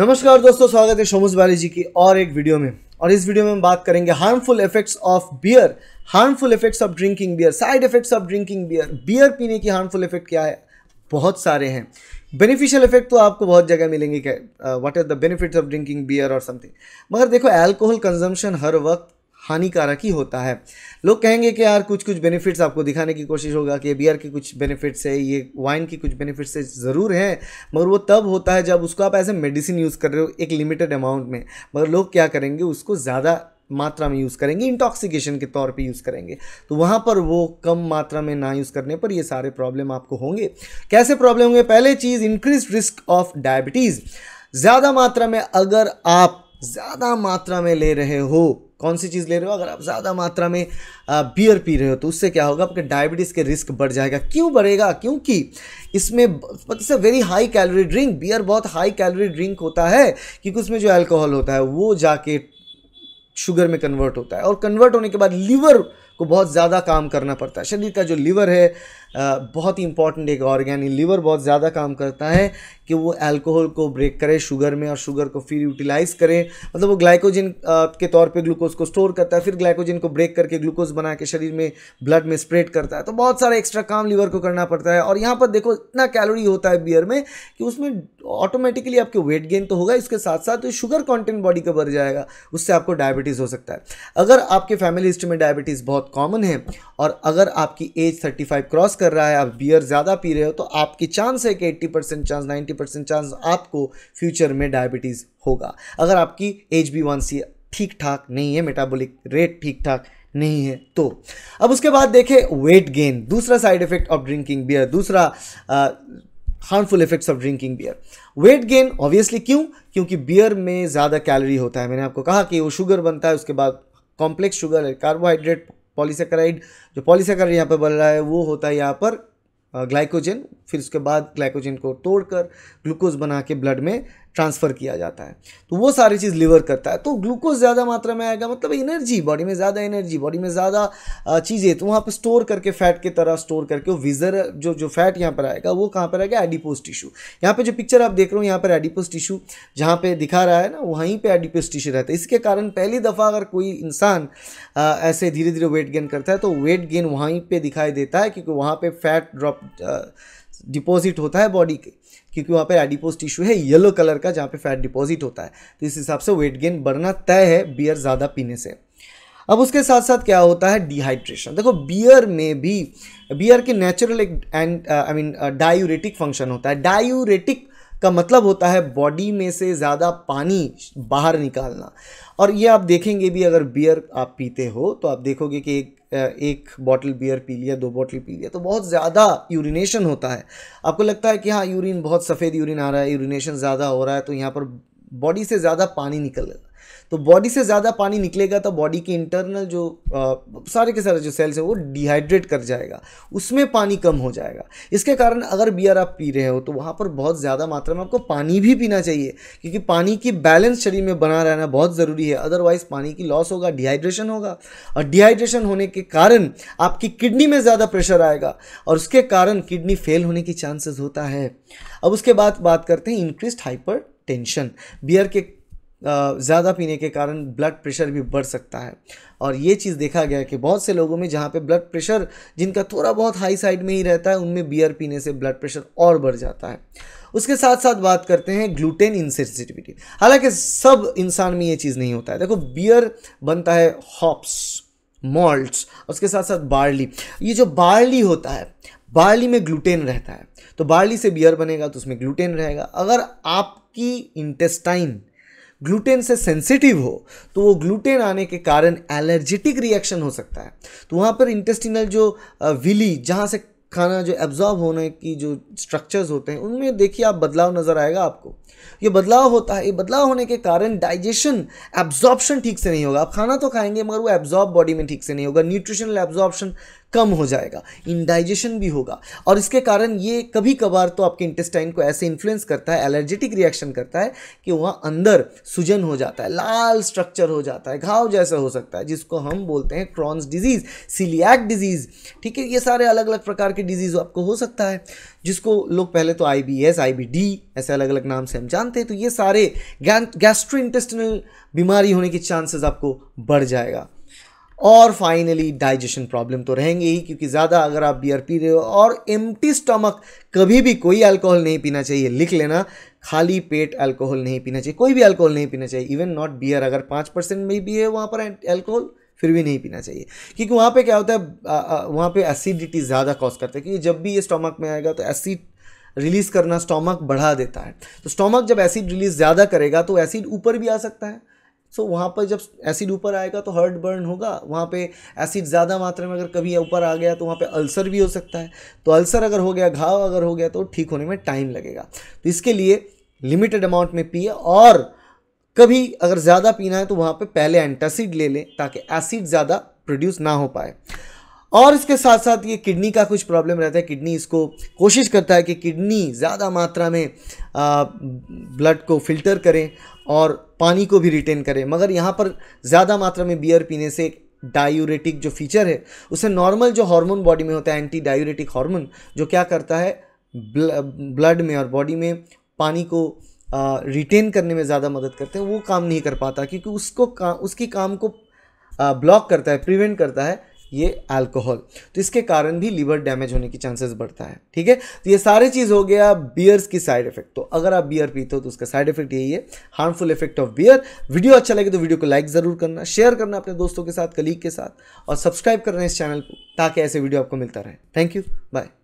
नमस्कार दोस्तों स्वागत है शोमस जी की और एक वीडियो में और इस वीडियो में हम बात करेंगे harmful effects of beer harmful effects of drinking beer side effects of drinking beer beer पीने की हार्मफुल इफेक्ट क्या है बहुत सारे हैं बेनिफिशियल इफेक्ट तो आपको बहुत जगह मिलेंगे क्या what are the benefits of drinking beer और समथिंग मगर देखो एल्कोहल कंजम्पशन हर वक्त हानिकारक ही होता है लोग कहेंगे कि यार कुछ कुछ बेनिफिट्स आपको दिखाने की कोशिश होगा कि बियर के कुछ बेनिफिट्स है ये वाइन के कुछ बेनिफिट्स है ज़रूर हैं मगर वो तब होता है जब उसको आप ऐसे मेडिसिन यूज़ कर रहे हो एक लिमिटेड अमाउंट में मगर लोग क्या करेंगे उसको ज़्यादा मात्रा में यूज़ करेंगे इंटॉक्सिकेशन के तौर पे यूज़ करेंगे तो वहाँ पर वो कम मात्रा में ना यूज़ करने पर ये सारे प्रॉब्लम आपको होंगे कैसे प्रॉब्लम होंगे पहले चीज़ इंक्रीज रिस्क ऑफ डायबिटीज़ ज़्यादा मात्रा में अगर आप ज़्यादा मात्रा में ले रहे हो कौन सी चीज़ ले रहे हो अगर आप ज़्यादा मात्रा में बियर पी रहे हो तो उससे क्या होगा आपके डायबिटीज़ के रिस्क बढ़ जाएगा क्यों बढ़ेगा क्योंकि इसमें इस very high calorie drink beer बहुत हाई कैलोरी ड्रिंक होता है क्योंकि उसमें जो एल्कोहल होता है वो जाके शुगर में कन्वर्ट होता है और कन्वर्ट होने के बाद लीवर को बहुत ज़्यादा काम करना पड़ता है शरीर का जो लीवर है बहुत ही इंपॉर्टेंट एक ऑर्गेन लीवर बहुत ज़्यादा काम करता है कि वो अल्कोहल को ब्रेक करे शुगर में और शुगर को फिर यूटिलाइज करे मतलब वो ग्लाइकोजन के तौर पे ग्लूकोज को स्टोर करता है फिर ग्लाइकोजन को ब्रेक करके ग्लूकोज बना के शरीर में ब्लड में स्प्रेड करता है तो बहुत सारा एक्स्ट्रा काम लीवर को करना पड़ता है और यहाँ पर देखो इतना कैलोरी होता है बियर में कि उसमें ऑटोमेटिकली आपके वेट गेन तो होगा इसके साथ साथ तो शुगर कॉन्टेंट बॉडी का बढ़ जाएगा उससे आपको डायबिटीज़ हो सकता है अगर आपके फैमिली हिस्ट्री में डायबिटीज़ बहुत बहुत कॉमन है और अगर आपकी एज 35 क्रॉस कर रहा है आप बियर ज़्यादा पी रहे हो तो आपकी चांस है कि 80 परसेंट चांस 90 परसेंट चांस आपको फ्यूचर में डायबिटीज़ होगा अगर आपकी एच बी वन सी ठीक ठाक नहीं है मेटाबॉलिक रेट ठीक ठाक नहीं है तो अब उसके बाद देखें वेट गेन दूसरा side effect of drinking beer दूसरा harmful effects of drinking beer weight gain obviously क्यों क्योंकि बियर में ज़्यादा कैलोरी होता है मैंने आपको कहा कि वो शुगर बनता है उसके बाद कॉम्प्लेक्स शुगर कार्बोहाइड्रेट पॉलीसेक्राइड जो पॉलीसेक्राइड यहाँ पर बन रहा है वो होता है यहाँ पर ग्लाइकोजन फिर उसके बाद ग्लाइकोजन को तोड़कर ग्लूकोज बना के ब्लड में ट्रांसफ़र किया जाता है तो वो सारी चीज़ लिवर करता है तो ग्लूकोज ज़्यादा मात्रा में आएगा मतलब एनर्जी बॉडी में ज़्यादा एनर्जी बॉडी में ज़्यादा चीज़ें तो वहाँ पर स्टोर करके फैट की तरह स्टोर करके वो विजर जो जो फैट यहाँ पर आएगा वो कहाँ पर आएगा एडिपोज टिश्यू यहाँ पर जो पिक्चर आप देख रहे हो यहाँ पर एडिपोज टिश्यू जहाँ पर दिखा रहा है ना वहीं पर एडिपोज टिश्यू रहता है इसके कारण पहली दफ़ा अगर कोई इंसान ऐसे धीरे धीरे वेट गेन करता है तो वेट गेन वहीं पर दिखाई देता है क्योंकि वहाँ पर फैट ड्रॉप डिपॉजिट होता है बॉडी के क्योंकि वहाँ पर एडिपोज टिश्यू है येलो कलर का जहाँ पे फैट डिपॉजिट होता है तो इस हिसाब से वेट गेन बढ़ना तय है बियर ज़्यादा पीने से अब उसके साथ साथ क्या होता है डिहाइड्रेशन देखो बियर में भी बियर के नेचुरल एक and I mean diuretic function होता है डायूरेटिक का मतलब होता है बॉडी में से ज़्यादा पानी बाहर निकालना और ये आप देखेंगे भी अगर बियर आप पीते हो तो आप देखोगे कि एक एक बॉटल बियर पी लिया दो बॉटल पी लिया तो बहुत ज़्यादा यूरिनेशन होता है आपको लगता है कि हाँ यूरिन बहुत सफ़ेद यूरिन आ रहा है यूरिनेशन ज़्यादा हो रहा है तो यहाँ पर बॉडी से ज़्यादा पानी निकल तो बॉडी से ज़्यादा पानी निकलेगा तो बॉडी के इंटरनल जो आ, सारे के सारे जो सेल्स है वो डिहाइड्रेट कर जाएगा उसमें पानी कम हो जाएगा इसके कारण अगर बियर आप पी रहे हो तो वहाँ पर बहुत ज़्यादा मात्रा में आपको पानी भी पीना चाहिए क्योंकि पानी की बैलेंस शरीर में बना रहना बहुत ज़रूरी है अदरवाइज़ पानी की लॉस होगा डिहाइड्रेशन होगा और डिहाइड्रेशन होने के कारण आपकी किडनी में ज़्यादा प्रेशर आएगा और उसके कारण किडनी फेल होने की चांसेस होता है अब उसके बाद बात करते हैं इंक्रीज हाइपर टेंशन बियर के ज़्यादा पीने के कारण ब्लड प्रेशर भी बढ़ सकता है और ये चीज़ देखा गया है कि बहुत से लोगों में जहाँ पे ब्लड प्रेशर जिनका थोड़ा बहुत हाई साइड में ही रहता है उनमें बियर पीने से ब्लड प्रेशर और बढ़ जाता है उसके साथ साथ बात करते हैं ग्लूटेन इंसेंसिटिविटी हालांकि सब इंसान में ये चीज़ नहीं होता है देखो बियर बनता है हॉप्स मॉल्ट उसके साथ साथ बार्ली ये जो बार्ली होता है बार्ली में ग्लूटेन रहता है तो बार्ली से बियर बनेगा तो उसमें ग्लूटेन रहेगा अगर आपकी इंटेस्टाइन ग्लूटेन से सेंसिटिव हो तो वो ग्लूटेन आने के कारण एलर्जेटिक रिएक्शन हो सकता है तो वहाँ पर इंटेस्टिनल जो विली जहाँ से खाना जो एब्जॉर्ब होने की जो स्ट्रक्चर्स होते हैं उनमें देखिए आप बदलाव नज़र आएगा आपको ये बदलाव होता है ये बदलाव होने के कारण डाइजेशन एब्जॉर्बशन ठीक से नहीं होगा आप खाना तो खाएंगे मगर वो एब्जॉर्ब बॉडी में ठीक से नहीं होगा न्यूट्रिशनल एब्जॉर्बशन कम हो जाएगा इनडाइजेशन भी होगा और इसके कारण ये कभी कभार तो आपके इंटेस्टाइन को ऐसे इन्फ्लुएंस करता है एलर्जेटिक रिएक्शन करता है कि वहाँ अंदर सूजन हो जाता है लाल स्ट्रक्चर हो जाता है घाव जैसा हो सकता है जिसको हम बोलते हैं क्रॉन्स डिजीज़ सीलियाक डिजीज़ ठीक है ये सारे अलग अलग प्रकार की डिजीज़ तो आपको हो सकता है जिसको लोग पहले तो I B S I B D ऐसे अलग अलग नाम से हम जानते हैं तो ये सारे गैस्ट्रो इंटेस्टिनल बीमारी होने के चांसेस आपको बढ़ जाएगा और फाइनली डाइजेशन प्रॉब्लम तो रहेंगे ही क्योंकि ज़्यादा अगर आप बियर पी रहे हो और एम्प्टी स्टमक कभी भी कोई अल्कोहल नहीं पीना चाहिए लिख लेना खाली पेट अल्कोहल नहीं पीना चाहिए कोई भी अल्कोहल नहीं पीना चाहिए इवन नॉट बियर अगर पाँच परसेंट में भी है वहाँ पर अल्कोहल फिर भी नहीं पीना चाहिए क्योंकि वहाँ पे क्या होता है वहाँ पे एसिडिटी ज़्यादा कॉज करता है क्योंकि जब भी ये स्टोमक में आएगा तो एसिड रिलीज़ करना स्टोमक बढ़ा देता है तो स्टोमक जब एसिड रिलीज़ ज़्यादा करेगा तो एसिड ऊपर भी आ सकता है सो so, वहाँ पर जब एसिड ऊपर आएगा तो हर्ट बर्न होगा वहाँ पे एसिड ज़्यादा मात्रा में अगर कभी ऊपर आ गया तो वहाँ पे अल्सर भी हो सकता है तो अल्सर अगर हो गया घाव अगर हो गया तो ठीक होने में टाइम लगेगा तो इसके लिए लिमिटेड अमाउंट में पिए और कभी अगर ज़्यादा पीना है तो वहाँ पे पहले एंटासिड ले लें ताकि एसिड ज़्यादा प्रोड्यूस ना हो पाए और इसके साथ साथ ये किडनी का कुछ प्रॉब्लम रहता है किडनी इसको कोशिश करता है कि किडनी ज़्यादा मात्रा में ब्लड को फिल्टर करें और पानी को भी रिटेन करें मगर यहाँ पर ज़्यादा मात्रा में बियर पीने से एक डायूरेटिक जो फीचर है उसे नॉर्मल जो हार्मोन बॉडी में होता है एंटी डायूरेटिक हार्मोन जो क्या करता है ब्लड में और बॉडी में पानी को रिटेन करने में ज़्यादा मदद करते हैं वो काम नहीं कर पाता क्योंकि उसको का उसकी काम को ब्लॉक करता है प्रिवेंट करता है ये अल्कोहल तो इसके कारण भी लीवर डैमेज होने की चांसेस बढ़ता है ठीक है तो ये सारे चीज़ हो गया बियर्स की साइड इफेक्ट तो अगर आप बियर पीते हो तो उसका साइड इफेक्ट यही है harmful effect of beer video अच्छा लगे तो वीडियो को लाइक ज़रूर करना शेयर करना अपने दोस्तों के साथ कलीग के साथ और सब्सक्राइब करना इस चैनल को ताकि ऐसे वीडियो आपको मिलता रहे थैंक यू बाय